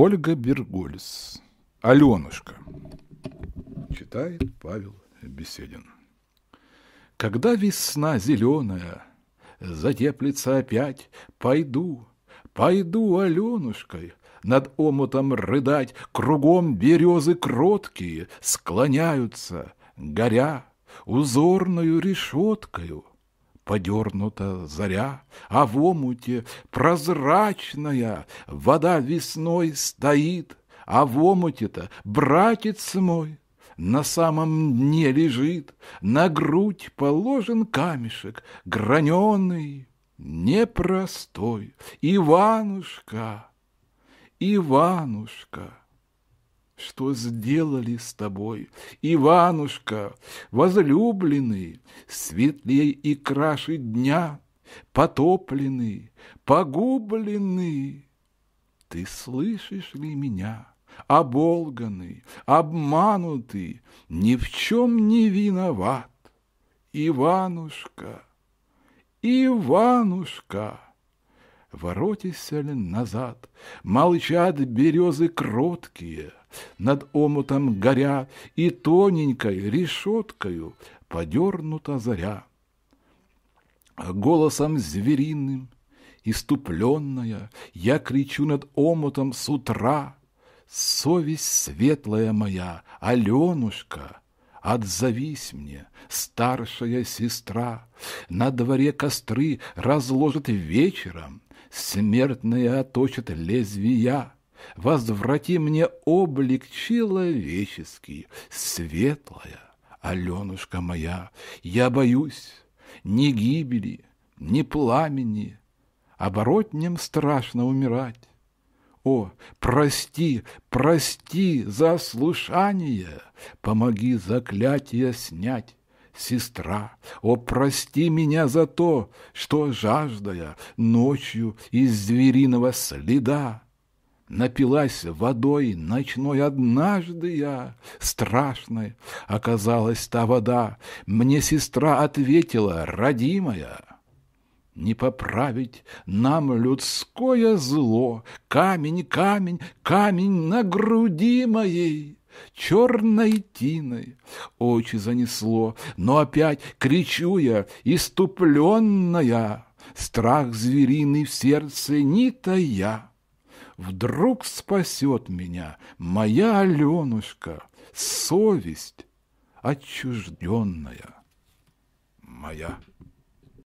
Ольга Бергольц. Алёнушка Читает Павел Беседин. Когда весна зеленая затеплится опять, пойду, пойду Алёнушкой над омутом рыдать, кругом березы кроткие склоняются, горя узорную решеткою — подернута заря, А в омуте прозрачная вода весной стоит, А в омуте-то братец мой на самом дне лежит, На грудь положен камешек, граненый, непростой. Иванушка, Иванушка что сделали с тобой. Иванушка, возлюбленный, светлей и краше дня, потопленный, погубленный. Ты слышишь ли меня, оболганный, обманутый, ни в чем не виноват, Иванушка, Иванушка? Воротися ли назад, молчат березы кроткие, Над омутом горя, и тоненькой решеткою подернута заря. Голосом звериным, иступленная, Я кричу над омутом с утра, Совесть светлая моя, Аленушка, Отзовись мне, старшая сестра, На дворе костры разложат вечером, смертные оточат лезвия. Возврати мне облик человеческий, светлая Аленушка моя. Я боюсь ни гибели, ни пламени, оборотнем страшно умирать. О, прости, прости за слушание, помоги заклятие снять сестра, о, прости меня за то, что, жаждая ночью из звериного следа, Напилась водой ночной однажды я, страшной оказалась та вода. Мне сестра ответила, родимая, не поправить нам людское зло, камень, камень, камень на груди моей черной тиной. Очи занесло, но опять кричу я, иступленная, страх звериный в сердце не тая. Вдруг спасет меня моя Аленушка, совесть отчужденная моя.